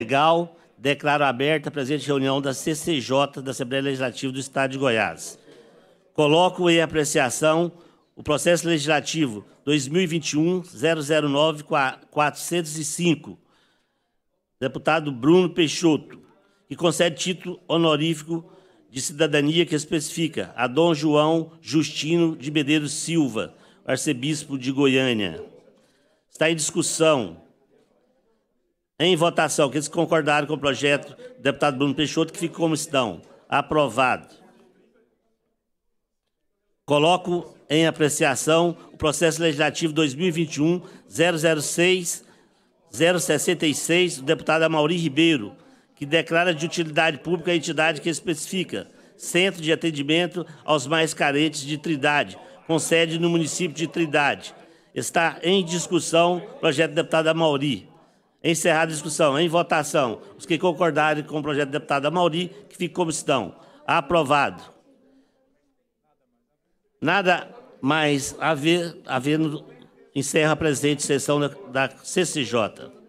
legal, declaro aberta a presente reunião da CCJ da Assembleia Legislativa do Estado de Goiás. Coloco em apreciação o processo legislativo 2021-009-405, deputado Bruno Peixoto, que concede título honorífico de cidadania que especifica a Dom João Justino de Medeiros Silva, arcebispo de Goiânia. Está em discussão em votação, aqueles eles concordaram com o projeto, deputado Bruno Peixoto, que ficou como estão. Aprovado. Coloco em apreciação o processo legislativo 2021 006 066 do deputado Amaury Ribeiro, que declara de utilidade pública a entidade que especifica Centro de Atendimento aos Mais Carentes de Trindade, com sede no município de Trindade. Está em discussão o projeto do deputado Amauri. Encerrada a discussão. Em votação, os que concordarem com o projeto do deputado Amauri, que fica como estão. Aprovado. Nada mais a ver, havendo encerra a presente sessão da, da CCJ.